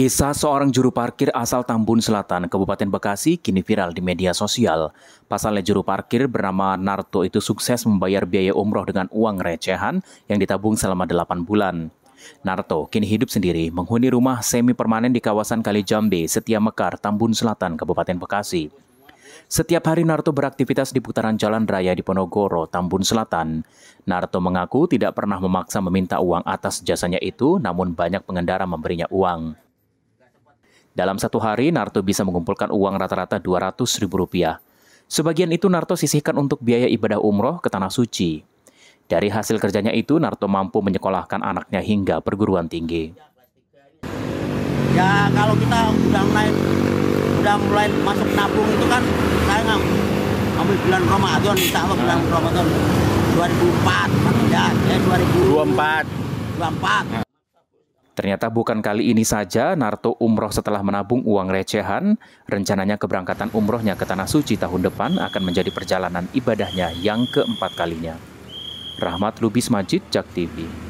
Kisah seorang juru parkir asal Tambun Selatan, Kabupaten Bekasi, kini viral di media sosial. Pasalnya juru parkir bernama Narto itu sukses membayar biaya umroh dengan uang recehan yang ditabung selama 8 bulan. Narto kini hidup sendiri menghuni rumah semi permanen di kawasan Kali Kalijambe, Setia Mekar, Tambun Selatan, Kabupaten Bekasi. Setiap hari Narto beraktivitas di putaran jalan raya di Ponogoro, Tambun Selatan. Narto mengaku tidak pernah memaksa meminta uang atas jasanya itu, namun banyak pengendara memberinya uang. Dalam satu hari, Narto bisa mengumpulkan uang rata-rata 200 ribu rupiah. Sebagian itu Narto sisihkan untuk biaya ibadah umroh ke Tanah Suci. Dari hasil kerjanya itu, Narto mampu menyekolahkan anaknya hingga perguruan tinggi. Ya kalau kita udah mulai, udah mulai masuk nabung itu kan, saya nggak ambil bulan Ramadan, insya Allah bulan nah. Ramadan 2004, ya, ya 2004. 2004, 2004. Ternyata bukan kali ini saja Narto umroh setelah menabung uang recehan, rencananya keberangkatan umrohnya ke Tanah Suci tahun depan akan menjadi perjalanan ibadahnya yang keempat kalinya. Rahmat Lubis Majid, Jak TV.